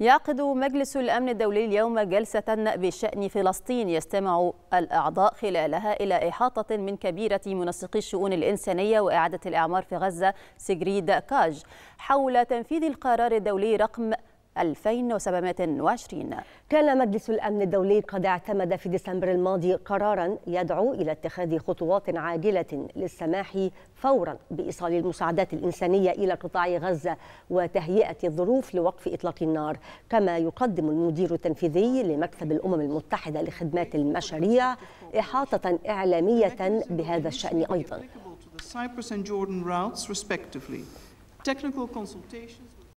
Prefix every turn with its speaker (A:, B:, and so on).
A: يعقد مجلس الأمن الدولي اليوم جلسة بشأن فلسطين يستمع الأعضاء خلالها إلى إحاطة من كبيرة منسقي الشؤون الإنسانية وإعادة الإعمار في غزة سجريد كاج حول تنفيذ القرار الدولي رقم
B: 2720 كان مجلس الأمن الدولي قد اعتمد في ديسمبر الماضي قرارا يدعو إلى اتخاذ خطوات عاجلة للسماح فورا بإيصال المساعدات الإنسانية إلى قطاع غزة وتهيئة الظروف لوقف إطلاق النار كما يقدم المدير التنفيذي لمكتب الأمم المتحدة لخدمات المشاريع إحاطة إعلامية بهذا الشأن أيضا.